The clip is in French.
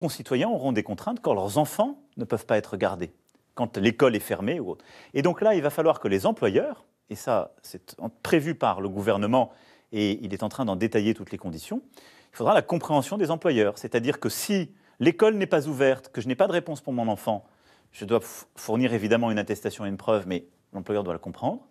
concitoyens auront des contraintes quand leurs enfants ne peuvent pas être gardés, quand l'école est fermée ou autre. Et donc là, il va falloir que les employeurs, et ça c'est prévu par le gouvernement et il est en train d'en détailler toutes les conditions, il faudra la compréhension des employeurs. C'est-à-dire que si l'école n'est pas ouverte, que je n'ai pas de réponse pour mon enfant, je dois fournir évidemment une attestation et une preuve, mais l'employeur doit la comprendre.